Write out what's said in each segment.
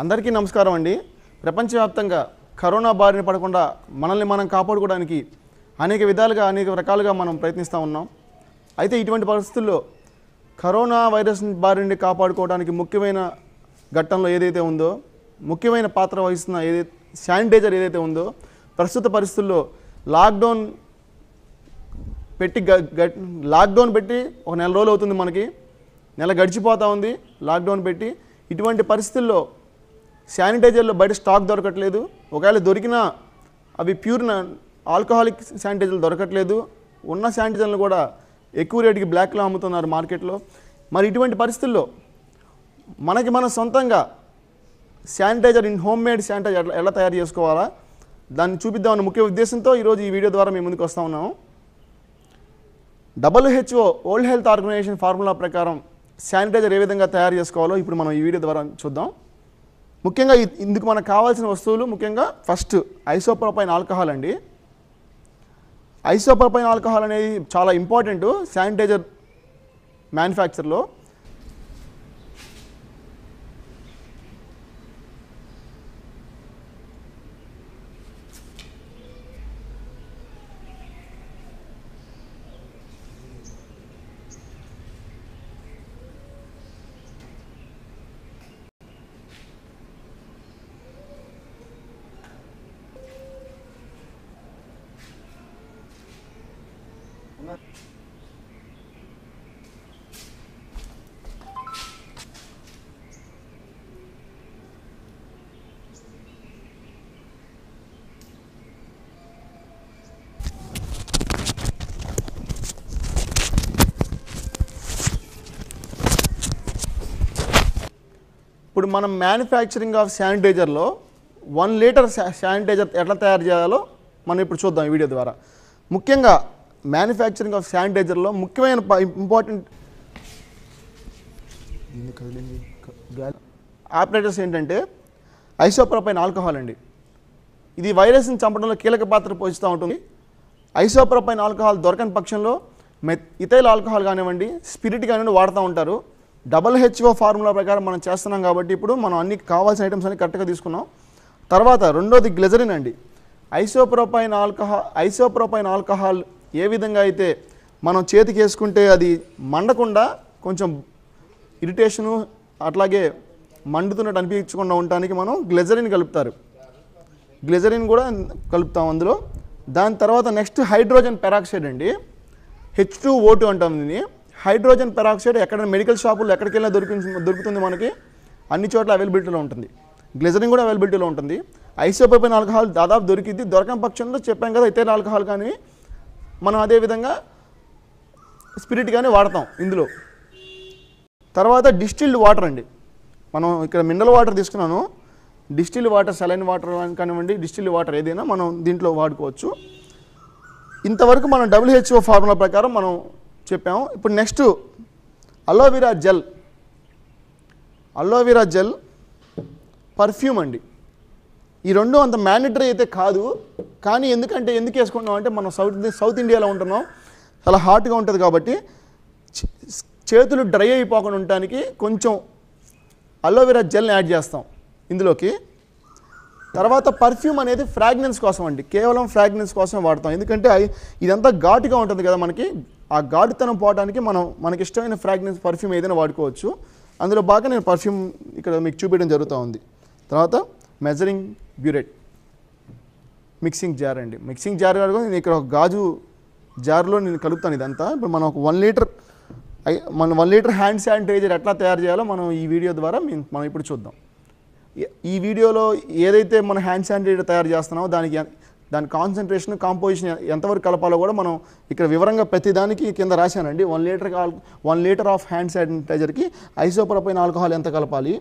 అందరికీ నమస్కారం అండి ప్రపంచవ్యాప్తంగా కరోనా బారిన పడకుండా మనల్ని మనం కాపాడుకోవడానికి అనేక విధాలుగా అనేక రకాలుగా మనం ప్రయత్నిస్తూ ఉన్నాం అయితే ఇటువంటి పరిస్థితుల్లో కరోనా వైరస్ బారిని కాపాడుకోవడానికి ముఖ్యమైన ఘట్టంలో ఏదైతే ఉందో ముఖ్యమైన పాత్ర వహిస్తున్న ఏదై శానిటైజర్ ఏదైతే ఉందో ప్రస్తుత పరిస్థితుల్లో లాక్డౌన్ పెట్టి లాక్డౌన్ పెట్టి ఒక నెల రోజులు అవుతుంది మనకి నెల గడిచిపోతూ ఉంది లాక్డౌన్ పెట్టి ఇటువంటి పరిస్థితుల్లో శానిటైజర్లో బయట స్టాక్ దొరకట్లేదు ఒకవేళ దొరికిన అవి ప్యూర్ ఆల్కహాలిక్ శానిటైజర్లు దొరకట్లేదు ఉన్న శానిటైజర్లు కూడా ఎక్కువ రేటుకి బ్లాక్లో అమ్ముతున్నారు మార్కెట్లో మరి ఇటువంటి పరిస్థితుల్లో మనకి మన సొంతంగా sanitiser in home made sanitiser ఎలా తయారు చేసుకోవాలా దాన్ని చూపిద్దామన్న ముఖ్య ఉద్దేశంతో ఈరోజు ఈ వీడియో ద్వారా మేము ముందుకు వస్తూ ఉన్నాము WHO world health organisation formula ప్రకారం శానిటైజర్ ఏ విధంగా తయారు చేసుకోవాలో ఇప్పుడు మనం ఈ వీడియో ద్వారా చూద్దాం ముఖ్యంగా ఇందుకు మనకు కావాల్సిన వస్తువులు ముఖ్యంగా ఫస్ట్ ఐసోప్రోపైన్ ఆల్కహాల్ అండి ఐసోప్రోపైన్ ఆల్కహాల్ అనేది చాలా ఇంపార్టెంట్ శానిటైజర్ మ్యానుఫ్యాక్చర్లో ఇప్పుడు మనం మ్యానుఫ్యాక్చరింగ్ ఆఫ్ శానిటైజర్లో వన్ లీటర్ శానిటైజర్ ఎట్లా తయారు చేయాలో మనం ఇప్పుడు చూద్దాం ఈ వీడియో ద్వారా ముఖ్యంగా మ్యానుఫ్యాక్చరింగ్ ఆఫ్ శానిటైజర్లో ముఖ్యమైన ఇంపార్టెంట్ ఆపరేటర్స్ ఏంటంటే ఐసోప్రపైన్ ఆల్కహాల్ అండి ఇది వైరస్ని చంపడంలో కీలక పాత్ర పోషిస్తూ ఉంటుంది ఐసోప్రపైన్ ఆల్కహాల్ దొరకని పక్షంలో మె ఇథైల్ ఆల్కహాల్ కానివ్వండి స్పిరిట్ కానివ్వండి వాడుతూ ఉంటారు డబల్ హెచ్ఓ ఫార్ములా ప్రకారం మనం చేస్తున్నాం కాబట్టి ఇప్పుడు మనం అన్ని కావాల్సిన ఐటమ్స్ అన్ని కరెక్ట్గా తీసుకున్నాం తర్వాత రెండోది గ్లెజరిన్ అండి ఐసోప్రోపైన్ ఆల్కహాల్ ఐసోప్రోపైన్ ఆల్కహాల్ ఏ విధంగా అయితే మనం చేతికి వేసుకుంటే అది మండకుండా కొంచెం ఇరిటేషను అట్లాగే మండుతున్నట్టు అనిపించకుండా ఉండటానికి మనం గ్లెజరిన్ కలుపుతారు గ్లెజరిన్ కూడా కలుపుతాం అందులో దాని తర్వాత నెక్స్ట్ హైడ్రోజన్ పెరాక్సైడ్ అండి హెచ్ టూ ఓ టూ అంటాం దీన్ని హైడ్రోజన్ పెరాక్సైడ్ ఎక్కడ మెడికల్ షాపుల్లో ఎక్కడికెళ్ళినా దొరికి దొరుకుతుంది మనకి అన్ని చోట్ల అవైలబిలిటీలో ఉంటుంది గ్లిజరింగ్ కూడా అవైలబిలిటీలో ఉంటుంది ఐసోపోయిన్ ఆల్కహాల్ దాదాపు దొరికింది దొరకని పక్షంలో చెప్పాం కదా ఇతర ఆల్కహాల్ కానీ మనం అదేవిధంగా స్పిరిట్ కానీ వాడతాం ఇందులో తర్వాత డిస్టిల్డ్ వాటర్ అండి మనం ఇక్కడ మినరల్ వాటర్ తీసుకున్నాను డిస్టిల్ వాటర్ సెలైన్ వాటర్ కానివ్వండి డిస్టిల్ వాటర్ ఏదైనా మనం దీంట్లో వాడుకోవచ్చు ఇంతవరకు మనం డబ్ల్యూహెచ్ఓ ఫార్ములా ప్రకారం మనం చెప్పాము ఇప్పుడు next aloe vera gel aloe vera gel perfume అండి ఈ రెండు అంత మ్యాండటరీ అయితే కాదు కానీ ఎందుకంటే ఎందుకు వేసుకుంటున్నాం అంటే మనం సౌత్ సౌత్ ఇండియాలో ఉంటున్నాం చాలా హాట్గా ఉంటుంది కాబట్టి చేతులు డ్రై అయిపోకుండా ఉండటానికి కొంచెం అలోవెరా జెల్ని యాడ్ చేస్తాం ఇందులోకి తర్వాత పర్ఫ్యూమ్ అనేది ఫ్రాగ్నెన్స్ కోసం అండి కేవలం ఫ్రాగ్నెన్స్ కోసం వాడతాం ఎందుకంటే ఇదంతా ఘాటుగా ఉంటుంది కదా మనకి ఆ ఘాటుతనం పోవడానికి మనం మనకి ఇష్టమైన ఫ్రాగ్నెన్స్ పర్ఫ్యూమ్ ఏదైనా వాడుకోవచ్చు అందులో బాగా నేను పర్ఫ్యూమ్ ఇక్కడ మీకు చూపించడం జరుగుతూ ఉంది తర్వాత మెజరింగ్ బ్యూరెట్ మిక్సింగ్ జార్ అండి మిక్సింగ్ జార్ కూడా నేను ఇక్కడ ఒక గాజు జార్లో నేను కలుపుతాను ఇదంతా ఇప్పుడు మనం ఒక వన్ లీటర్ మనం వన్ లీటర్ హ్యాండ్ శానిటైజర్ ఎట్లా తయారు చేయాలో మనం ఈ వీడియో ద్వారా మనం ఇప్పుడు చూద్దాం ఈ వీడియోలో ఏదైతే మనం హ్యాండ్ శానిటైజర్ తయారు చేస్తున్నామో దానికి దాని కాన్సన్ట్రేషన్ కాంపోజిషన్ ఎంతవరకు కలపాలో కూడా మనం ఇక్కడ వివరంగా ప్రతిదానికి కింద రాశానండి one litre one litre of hand శానిటైజర్కి ఐసోపరపైన ఆల్కహాల్ ఎంత కలపాలి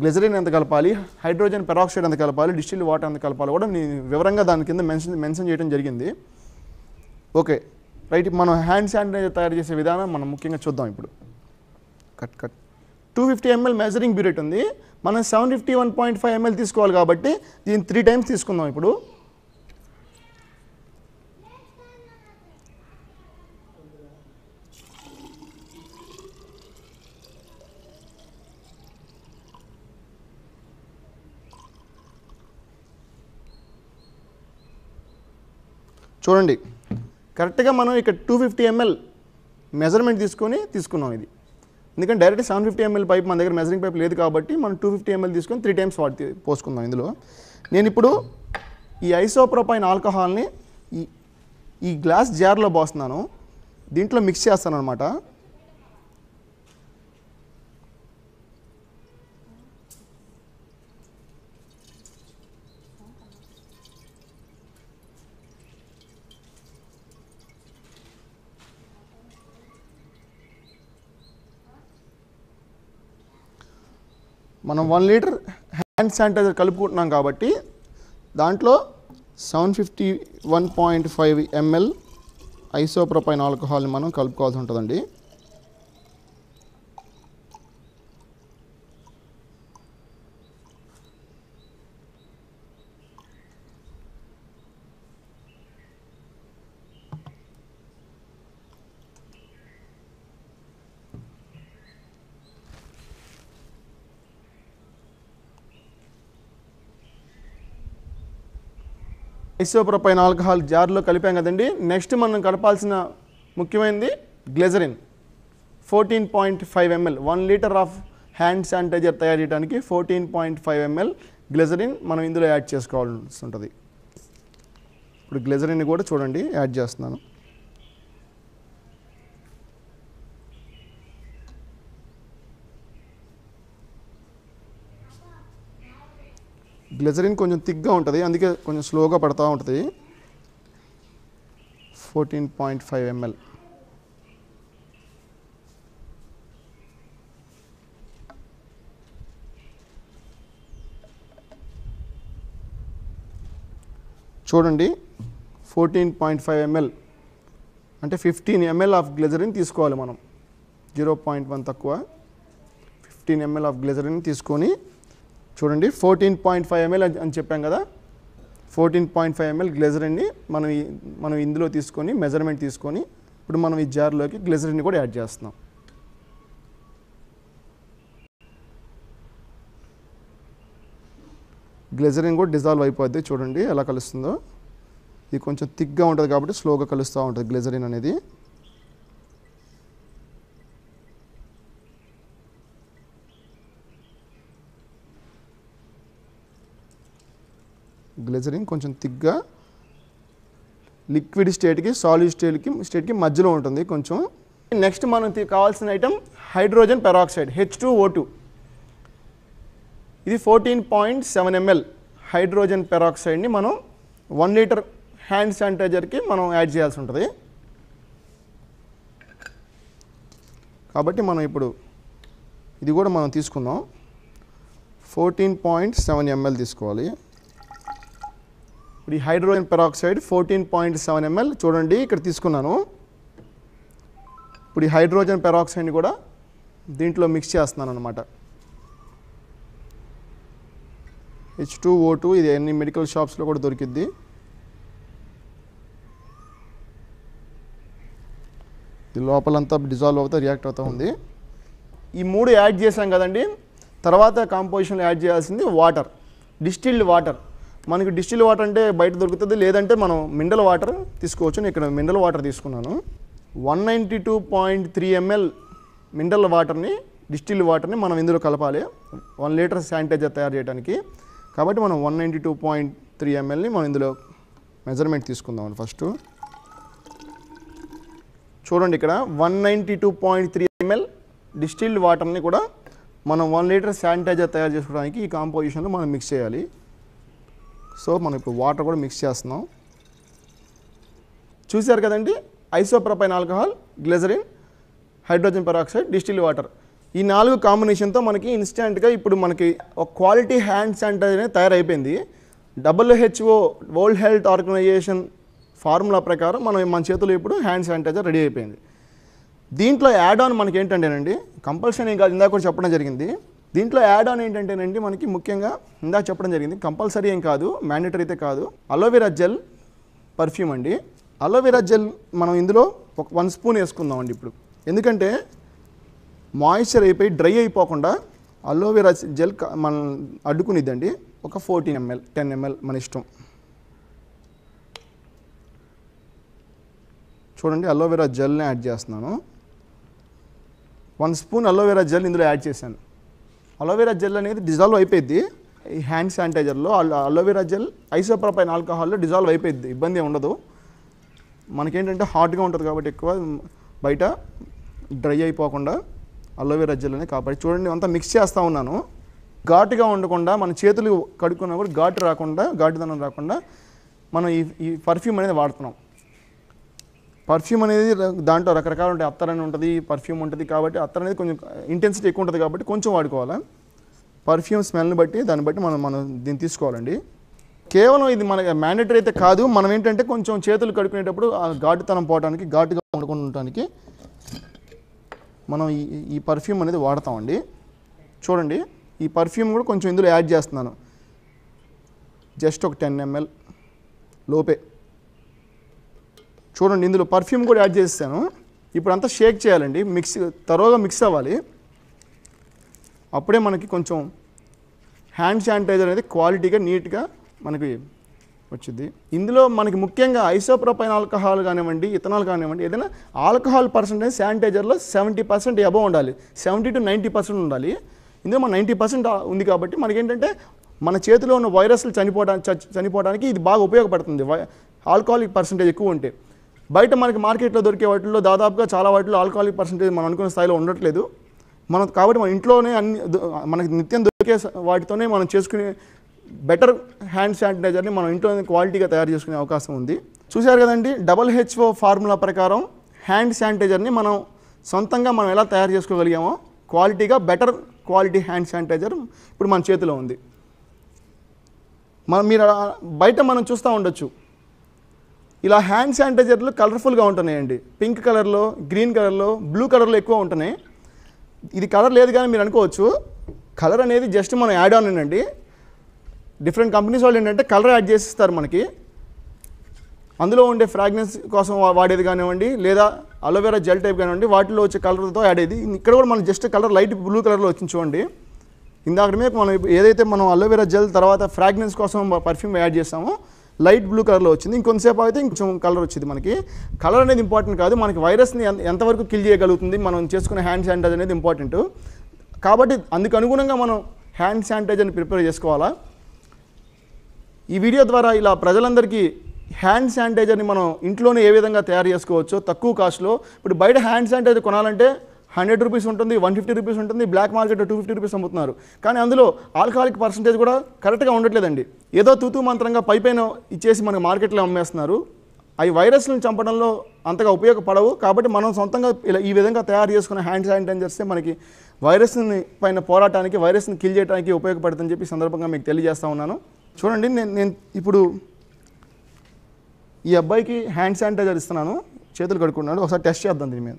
గ్లెజరిన్ ఎంత కలపాలి హైడ్రోజన్ పెరాక్సైడ్ ఎంత కలపాలి డిస్టిల్ వాటర్ ఎంత కలపాలి కూడా నేను వివరంగా దాని కింద మెన్షన్ మెన్షన్ చేయడం జరిగింది ఓకే రైట్ మనం హ్యాండ్ శానిటైజర్ తయారు చేసే విధానం మనం ముఖ్యంగా చూద్దాం ఇప్పుడు cut cut two fifty ML measuring burette ఉంది మనం seven fifty one point five ML తీసుకోవాలి కాబట్టి దీన్ని త్రీ టైమ్స్ తీసుకుందాం ఇప్పుడు చూడండి కరెక్ట్గా మనం ఇక్కడ టూ ఫిఫ్టీ ఎంఎల్ మెజర్మెంట్ తీసుకొని తీసుకున్నాం ఇది ఎందుకంటే direct seven fifty ML pipe మన దగ్గర మెజరింగ్ పైప్ లేదు కాబట్టి మనం టూ ఫిఫ్టీ ఎంఎల్ తీసుకొని త్రీ టైమ్స్ వాటి పోసుకుందాం ఇందులో నేను ఇప్పుడు ఈ ఐసోప్రోపైన్ ఆల్కహాల్ని ఈ ఈ గ్లాస్ జార్లో పోస్తున్నాను దీంట్లో మిక్స్ చేస్తాను అనమాట మనం వన్ లీటర్ హ్యాండ్ శానిటైజర్ కలుపుకుంటున్నాం కాబట్టి దాంట్లో seven fifty one point five ML isopropyl ఆల్కహాల్ని మనం కలుపుకోవాల్సి ఉంటుందండి ఐసోప్రోపైన్ ఆల్కహాల్ జార్లో కలిపాం కదండి నెక్స్ట్ మనం కలపాల్సిన ముఖ్యమైనది glycerin fourteen point five ML one litre of hand sanitiser తయారు చేయడానికి fourteen point five ML glycerin మనం ఇందులో యాడ్ చేసుకోవాల్సి ఉంటుంది ఇప్పుడు గ్లెజరిన్ కూడా చూడండి యాడ్ చేస్తున్నాను గ్లెజరిన్ కొంచెం థిక్గా ఉంటుంది అందుకే కొంచెం స్లోగా పడుతూ ఉంటుంది ఫోర్టీన్ పాయింట్ ఫైవ్ ఎంఎల్ చూడండి ఫోర్టీన్ పాయింట్ ఫైవ్ ఎంఎల్ అంటే ఫిఫ్టీన్ ఎంఎల్ ఆఫ్ గ్లెజరిన్ తీసుకోవాలి మనం జీరో పాయింట్ వన్ తక్కువ ఫిఫ్టీన్ ఎంఎల్ ఆఫ్ గ్లెజరిన్ తీసుకొని చూడండి ఫోర్టీన్ పాయింట్ ఫైవ్ ఎంఎల్ అని చెప్పాం కదా ఫోర్టీన్ పాయింట్ ఫైవ్ ఎంఎల్ గ్లెజరిన్ని మనం మనం ఇందులో తీసుకొని మెజర్మెంట్ తీసుకొని ఇప్పుడు మనం ఈ జార్లోకి గ్లెజరిన్ని కూడా యాడ్ చేస్తున్నాం గ్లెజరిన్ కూడా డిజాల్వ్ అయిపోద్ది చూడండి ఎలా కలుస్తుందో ఇది కొంచెం థిక్గా ఉంటుంది కాబట్టి స్లోగా కలుస్తూ ఉంటుంది గ్లెజరిన్ అనేది గ్లిజరిన్ కొంచెం థిక్గా లిక్విడ్ స్టేట్కి సాలిడ్ స్టేట్కి స్టేట్కి మధ్యలో ఉంటుంది కొంచెం నెక్స్ట్ మనం కావాల్సిన item hydrogen peroxide H two O two ఇది fourteen point seven ML hydrogen పెరాక్సైడ్ని మనం వన్ లీటర్ హ్యాండ్ శానిటైజర్కి మనం యాడ్ చేయాల్సి ఉంటుంది కాబట్టి మనం ఇప్పుడు ఇది కూడా మనం తీసుకుందాం ఫోర్టీన్ పాయింట్ సెవెన్ ఎంఎల్ తీసుకోవాలి ఇప్పుడు ఈ hydrogen peroxide fourteen point seven ML చూడండి ఇక్కడ తీసుకున్నాను ఇప్పుడు ఈ హైడ్రోజన్ పెరాక్సైడ్ని కూడా దీంట్లో మిక్స్ చేస్తున్నాను అనమాట హెచ్ టూ ఓ టూ ఇది అన్ని మెడికల్ షాప్స్లో కూడా దొరికిద్ది ఇది లోపలంతా డిజాల్వ్ అవుతా రియాక్ట్ అవుతూ ఉంది ఈ మూడు యాడ్ చేసాం కదండి తర్వాత కాంపోజిషన్లో యాడ్ చేయాల్సింది వాటర్ డిస్టిల్డ్ వాటర్ మనకి డిస్టిల్ వాటర్ అంటే బయట దొరుకుతుంది లేదంటే మనం మినరల్ వాటర్ తీసుకోవచ్చు నేను ఇక్కడ మినరల్ వాటర్ తీసుకున్నాను one ninety two point three ML mineral వాటర్ని డిస్టిల్ వాటర్ని మనం ఇందులో కలపాలి వన్ లీటర్ శానిటైజర్ తయారు చేయడానికి కాబట్టి మనం one ninety two point three ఎంఎల్ని మనం ఇందులో మెజర్మెంట్ తీసుకుందాం ఫస్ట్ చూడండి ఇక్కడ one ninety two point three ML distilled వాటర్ని కూడా మనం వన్ లీటర్ శానిటైజర్ తయారు చేసుకోవడానికి ఈ కాంపోజిషన్లో మనం మిక్స్ చేయాలి సో మనం ఇప్పుడు వాటర్ కూడా మిక్స్ చేస్తున్నాం చూశారు కదండి isopropyl alcohol glycerin hydrogen peroxide distil water ఈ నాలుగు కాంబినేషన్తో మనకి ఇన్స్టెంట్గా ఇప్పుడు మనకి ఒక క్వాలిటీ హ్యాండ్ శానిటైజర్ అనేది తయారైపోయింది WHO world health organisation formula ప్రకారం మనం మన చేతిలో ఇప్పుడు హ్యాండ్ శానిటైజర్ రెడీ అయిపోయింది దీంట్లో యాడ్ ఆన్ మనకి ఏంటంటేనండి కంపల్సరీ కాదు ఇందాక కూడా చెప్పడం జరిగింది దీంట్లో యాడ్ ఆన్ ఏంటంటేనండి మనకి ముఖ్యంగా ఇందాక చెప్పడం జరిగింది కంపల్సరీ ఏం కాదు మ్యాండేటరీ అయితే కాదు అలోవెరా జెల్ పర్ఫ్యూమ్ అండి అలోవెరా జెల్ మనం ఇందులో ఒక వన్ స్పూన్ వేసుకుందాం అండి ఇప్పుడు ఎందుకంటే మాయిశ్చర్ అయిపోయి డ్రై అయిపోకుండా అలోవెరా జెల్ మనం అడ్డుకునిద్దండి ఒక ఫోర్టీన్ ఎంఎల్ టెన్ ఎంఎల్ మన ఇష్టం చూడండి అలోవెరా జెల్ని యాడ్ చేస్తున్నాను వన్ స్పూన్ అలోవెరా జెల్ ఇందులో యాడ్ చేశాను అలోవెరా జెల్ అనేది డిజాల్వ్ అయిపోయింది ఈ హ్యాండ్ శానిటైజర్లో అలోవెరా జెల్ ఐసోప్రపైన్ ఆల్కహాల్లో డిజాల్వ్ అయిపోయింది ఇబ్బంది ఉండదు మనకేంటంటే హాట్గా ఉంటుంది కాబట్టి ఎక్కువ బయట డ్రై అయిపోకుండా అలోవెరా జెల్ అనేది కాబట్టి చూడండి అంతా మిక్స్ చేస్తూ ఉన్నాను ఘాటుగా ఉండకుండా మన చేతులు కడుక్కున్నప్పుడు ఘాటు రాకుండా ఘాటుదనం రాకుండా మనం ఈ ఈ పర్ఫ్యూమ్ అనేది వాడుతున్నాం పర్ఫ్యూమ్ అనేది దాంట్లో రకరకాలు ఉంటాయి అత్తర్ అని ఉంటుంది పర్ఫ్యూమ్ ఉంటుంది కాబట్టి అత్తర్ అనేది కొంచెం ఇంటెన్సిటీ ఎక్కువ ఉంటుంది కాబట్టి కొంచెం వాడుకోవాలా పర్ఫ్యూమ్ స్మెల్ని బట్టి దాన్ని బట్టి మనం మనం దీన్ని తీసుకోవాలండి కేవలం ఇది మన మ్యాండేటరీ అయితే కాదు మనం ఏంటంటే కొంచెం చేతులు కడుక్కునేటప్పుడు ఆ ఘాటుతనం పోవడానికి ఘాటుగా వండుకుని ఉండటానికి మనం ఈ ఈ పర్ఫ్యూమ్ అనేది వాడతామండి చూడండి ఈ పర్ఫ్యూమ్ కూడా కొంచెం ఇందులో యాడ్ చేస్తున్నాను జస్ట్ ఒక టెన్ ఎంఎల్ లోపే చూడండి ఇందులో పర్ఫ్యూమ్ కూడా యాడ్ చేస్తాను ఇప్పుడు అంతా షేక్ చేయాలండి మిక్స్ తరోగా మిక్స్ అవ్వాలి అప్పుడే మనకి కొంచెం హ్యాండ్ శానిటైజర్ అనేది క్వాలిటీగా నీట్గా మనకి వచ్చింది ఇందులో మనకి ముఖ్యంగా ఐసోప్రోపైన్ ఆల్కహాల్ కానివ్వండి ఇథనాల్ కానివ్వండి ఏదైనా ఆల్కహాల్ పర్సెంటేజ్ శానిటైజర్లో సెవెంటీ పర్సెంట్ అబవ్ ఉండాలి సెవెంటీ టు నైంటీ పర్సెంట్ ఉండాలి ఇందులో మన నైంటీ పర్సెంట్ ఉంది కాబట్టి మనకి ఏంటంటే మన చేతిలో ఉన్న వైరస్లు చనిపోవడానికి చనిపోవడానికి ఇది బాగా ఉపయోగపడుతుంది ఆల్కహాలిక్ పర్సంటేజ్ ఎక్కువ ఉంటే బయట మనకి మార్కెట్లో దొరికే వాటిల్లో దాదాపుగా చాలా వాటిలో ఆల్కహాలిక్ పర్సంటేజ్ మనం అనుకున్న స్థాయిలో ఉండట్లేదు మనం కాబట్టి మన ఇంట్లోనే అన్ని మనకి నిత్యం దొరికే వాటితోనే మనం చేసుకునే బెటర్ హ్యాండ్ శానిటైజర్ని మనం ఇంట్లోనే క్వాలిటీగా తయారు చేసుకునే అవకాశం ఉంది చూశారు కదండి డబల్ హెచ్ఓ ఫార్ములా ప్రకారం హ్యాండ్ శానిటైజర్ని మనం సొంతంగా మనం ఎలా తయారు చేసుకోగలిగామో క్వాలిటీగా బెటర్ క్వాలిటీ హ్యాండ్ శానిటైజర్ ఇప్పుడు మన చేతిలో ఉంది మనం మీరు బయట మనం చూస్తూ ఉండొచ్చు ఇలా హ్యాండ్ శానిటైజర్లు కలర్ఫుల్గా ఉంటున్నాయండి పింక్ కలర్లో గ్రీన్ కలర్లో బ్లూ కలర్లో ఎక్కువ ఉంటున్నాయి ఇది కలర్ లేదు కానీ మీరు అనుకోవచ్చు కలర్ అనేది జస్ట్ మనం యాడ్ ఆన్ అండి డిఫరెంట్ కంపెనీస్ వాళ్ళు ఏంటంటే కలర్ యాడ్ చేసిస్తారు మనకి అందులో ఉండే ఫ్రాగ్నెన్స్ కోసం వాడేది కానివ్వండి లేదా అలోవెరా జెల్ టైప్ కానివ్వండి వాటిలో వచ్చే కలర్తో యాడ్ అయ్యేది ఇక్కడ కూడా మనం జస్ట్ కలర్ లైట్ బ్లూ కలర్లో వచ్చింది చూడండి ఇందాక మనం ఏదైతే మనం అలోవెరా జెల్ తర్వాత ఫ్రాగ్నెన్స్ కోసం పర్ఫ్యూమ్ యాడ్ చేస్తామో లైట్ బ్లూ కలర్లో వచ్చింది ఇంకొంతసేపు అయితే ఇంకొంచెం కలర్ వచ్చింది మనకి కలర్ అనేది ఇంపార్టెంట్ కాదు మనకి వైరస్ని ఎంతవరకు కిల్ చేయగలుగుతుంది మనం చేసుకునే హ్యాండ్ శానిటైజర్ అనేది ఇంపార్టెంట్ కాబట్టి అందుకు అనుగుణంగా మనం హ్యాండ్ శానిటైజర్ని ప్రిపేర్ చేసుకోవాలా ఈ వీడియో ద్వారా ఇలా ప్రజలందరికీ హ్యాండ్ శానిటైజర్ని మనం ఇంట్లోనే ఏ విధంగా తయారు చేసుకోవచ్చో తక్కువ కాస్ట్లో ఇప్పుడు బయట హ్యాండ్ శానిటైజర్ కొనాలంటే హండ్రెడ్ రూపీస్ ఉంటుంది వన్ ఫిఫ్టీ రూపీస్ ఉంటుంది black market two fifty rupees అమ్ముతున్నారు కానీ అందులో ఆల్కహాలిక్ పర్సంటేజ్ కూడా కరెక్ట్గా ఉండట్లేదండి ఏదో తూతూ మంత్రంగా పైపైన ఇచ్చేసి మనకు మార్కెట్లో అమ్మేస్తున్నారు అవి వైరస్లను చంపడంలో అంతగా ఉపయోగపడవు కాబట్టి మనం సొంతంగా ఇలా ఈ విధంగా తయారు చేసుకున్న హ్యాండ్ చేస్తే మనకి వైరస్ని పైన పోరాటానికి వైరస్ని కిల్ చేయడానికి ఉపయోగపడుతుందని చెప్పి సందర్భంగా మీకు తెలియజేస్తూ ఉన్నాను చూడండి నేను నేను ఇప్పుడు ఈ అబ్బాయికి హ్యాండ్ శానిటైజర్ ఇస్తున్నాను చేతులు కడుక్కున్నాడు ఒకసారి టెస్ట్ చేద్దాం దీని మీద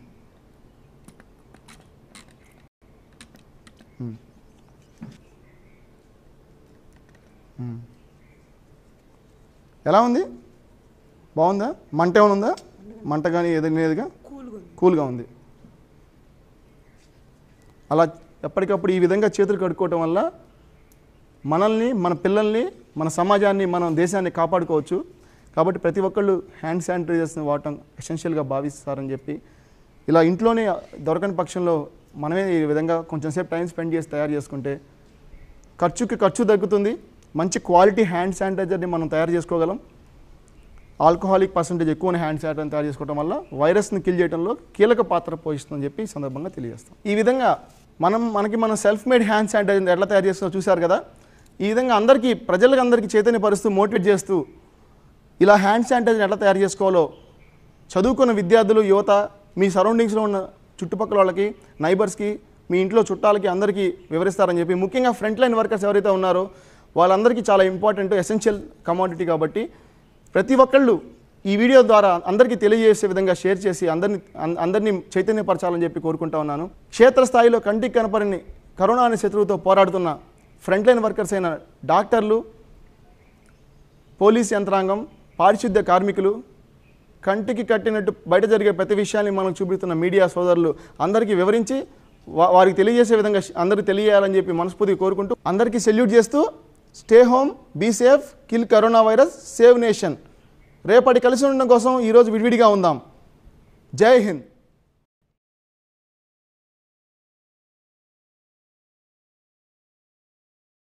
ఎలా ఉంది బాగుందా మంట ఏమైనా ఉందా మంట కానీ ఏదైనా లేదుగా కూల్గా ఉంది అలా ఎప్పటికప్పుడు ఈ విధంగా చేతులు కడుక్కోవటం వల్ల మనల్ని మన పిల్లల్ని మన సమాజాన్ని మనం దేశాన్ని కాపాడుకోవచ్చు కాబట్టి ప్రతి ఒక్కళ్ళు హ్యాండ్ శానిటైజర్స్ని వాడటం ఎసెన్షియల్గా భావిస్తారని చెప్పి ఇలా ఇంట్లోనే దొరకని పక్షంలో మనమే ఈ విధంగా కొంచెంసేపు టైం స్పెండ్ చేసి తయారు చేసుకుంటే ఖర్చుకి ఖర్చు తగ్గుతుంది మంచి క్వాలిటీ హ్యాండ్ శానిటైజర్ని మనం తయారు చేసుకోగలం ఆల్కహాలిక్ పర్సంటేజ్ ఎక్కువ హ్యాండ్ శానిటైజర్ తయారు చేసుకోవడం వల్ల వైరస్ని కిల్ చేయడంలో కీలక పాత్ర పోషిస్తుందని చెప్పి ఈ సందర్భంగా తెలియజేస్తాం ఈ విధంగా మనం మనకి మనం సెల్ఫ్ మేడ్ హ్యాండ్ శానిటైజర్ ఎట్లా తయారు చేస్తుందో చూశారు కదా ఈ విధంగా అందరికీ ప్రజలకు అందరికీ చైతన్యపరుస్తూ మోటివేట్ చేస్తూ ఇలా హ్యాండ్ శానిటైజర్ ఎట్లా తయారు చేసుకోవాలో చదువుకున్న విద్యార్థులు యువత మీ సరౌండింగ్స్లో ఉన్న చుట్టుపక్కల వాళ్ళకి నైబర్స్కి మీ ఇంట్లో చుట్టాలకి అందరికీ వివరిస్తారని చెప్పి ముఖ్యంగా ఫ్రంట్ లైన్ వర్కర్స్ ఎవరైతే ఉన్నారో వాళ్ళందరికీ చాలా ఇంపార్టెంట్ ఎసెన్షియల్ కమాడిటీ కాబట్టి ప్రతి ఒక్కళ్ళు ఈ వీడియో ద్వారా అందరికీ తెలియజేసే విధంగా షేర్ చేసి అందరిని అందరినీ చైతన్యపరచాలని చెప్పి కోరుకుంటా ఉన్నాను క్షేత్రస్థాయిలో కంటికి కనపడిని కరోనా అనే శత్రువుతో పోరాడుతున్న ఫ్రంట్లైన్ వర్కర్స్ అయిన డాక్టర్లు పోలీస్ యంత్రాంగం పారిశుద్ధ్య కార్మికులు కంటికి కట్టినట్టు బయట జరిగే ప్రతి విషయాన్ని మనం చూపిస్తున్న మీడియా సోదరులు అందరికీ వివరించి వారికి తెలియజేసే విధంగా అందరికీ తెలియజేయాలని చెప్పి మనస్ఫూర్తి కోరుకుంటూ అందరికీ సెల్యూట్ చేస్తూ stay home be safe kill corona virus save nation రేపటి కలిసి ఉండడం కోసం ఈరోజు విడివిడిగా ఉందాం జై హింద్